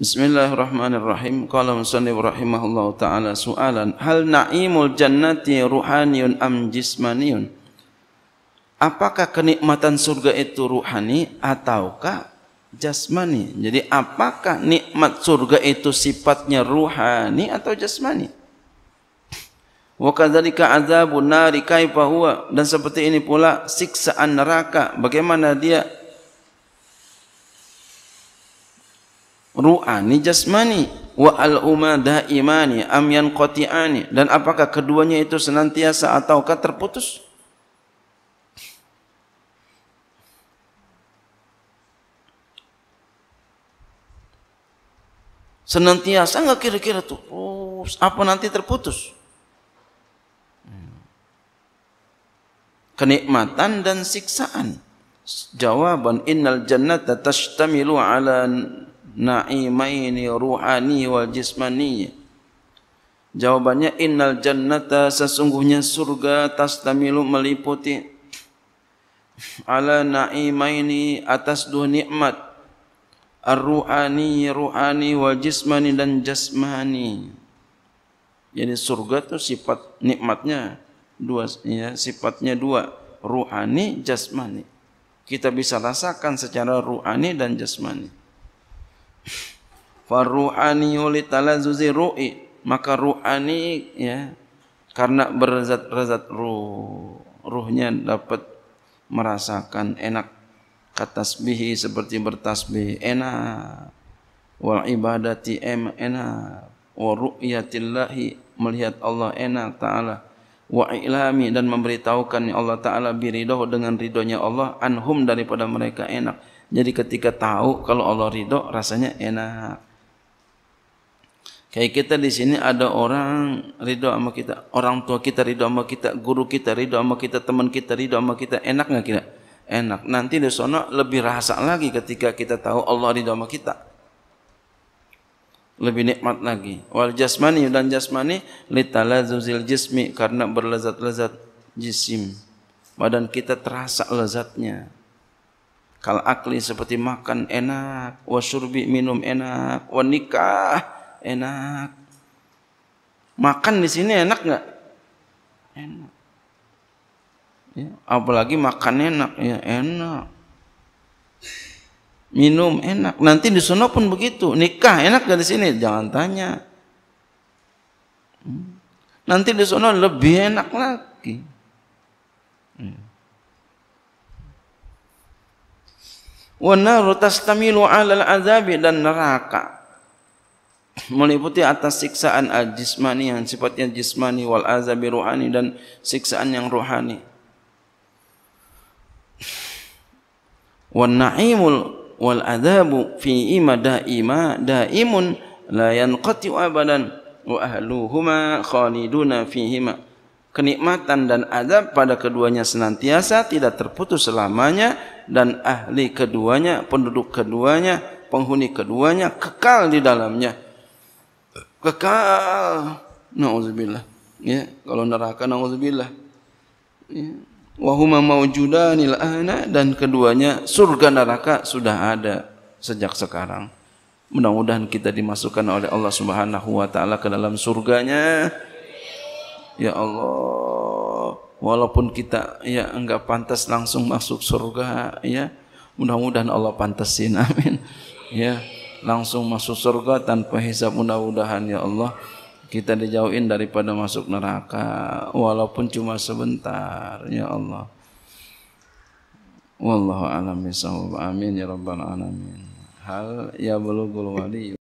Bismillahirrahmanirrahim. Qala musannif rahimahullah ta'ala soalan, Hal na'imul jannati ruhaniyun am jismaniun? Apakah kenikmatan surga itu ruhani ataukah jasmani? Jadi apakah nikmat surga itu sifatnya ruhani atau jasmani? Wa kadzalika adzabun nari kaifa huwa? Dan seperti ini pula siksaan neraka bagaimana dia ru'ani jasmani wa al-huma daimani am yanqati'ani dan apakah keduanya itu senantiasa ataukah terputus senantiasa enggak kira-kira tuh oh, apa nanti terputus kenikmatan dan siksaan jawaban innal jannata tashtamilu ala na'imaini ruhani wal jismani jawabannya innal jannata sesungguhnya surga tastamilu meliputi ala na'imaini atas dua nikmat ar-ruhani ruhani wal jismani dan jasmani jadi surga itu sifat nikmatnya dua ya sifatnya dua ruhani jasmani kita bisa rasakan secara ruhani dan jasmani Faruhani oleh talazuzi ru'i maka ruhani ya karena berzat-zat ruh ruhnya dapat merasakan enak katasbihi seperti bertasbih enak wal ibadati em enak wa ru'yatillahi melihat Allah enak taala wa ilami dan memberitahukan ya Allah taala biridho dengan ridhonya Allah anhum daripada mereka enak jadi ketika tahu kalau Allah ridho rasanya enak. Kayak kita di sini ada orang ridho sama kita, orang tua kita ridho sama kita, guru kita ridho sama kita, teman kita ridho sama kita, enak enggak kita? Enak. Nanti di sana lebih rasa lagi ketika kita tahu Allah ridho sama kita. Lebih nikmat lagi. Wal jasmani dan jasmani litalazuzil jismi karena berlezat-lezat jisim. Badan kita terasa lezatnya. Kal akli seperti makan enak, wasurbi minum enak, wanikah enak. Makan di sini enak nggak? Enak. Ya, apalagi makan enak, ya enak. Minum enak. Nanti di sana pun begitu. Nikah enak gak di sini? Jangan tanya. Hmm. Nanti di sana lebih enak lagi. Hmm. wa naru tastamilu alal azabi dan neraka meliputi atas siksaan jismani yang sifatnya jismani wal azabi ruhani dan siksaan yang ruhani wa naimul wal azabu fi ima daima daimun la yanqati abadan wa ahluhuma khaliduna fihima kenikmatan dan azab pada keduanya senantiasa tidak terputus selamanya dan ahli keduanya penduduk keduanya penghuni keduanya kekal di dalamnya kekal Nauzubillah, ya kalau neraka Nauzubillah. ya wa huma mawjudanil ana dan keduanya surga neraka sudah ada sejak sekarang mudah-mudahan kita dimasukkan oleh Allah Subhanahu wa taala ke dalam surganya Ya Allah, walaupun kita ya enggak pantas langsung masuk surga, ya mudah-mudahan Allah pantasin. Amin. Ya, langsung masuk surga tanpa hisap, mudah-mudahan ya Allah kita dijauhin daripada masuk neraka walaupun cuma sebentar ya Allah wallahu alam amin ya rabbal alamin hal ya bulughul wali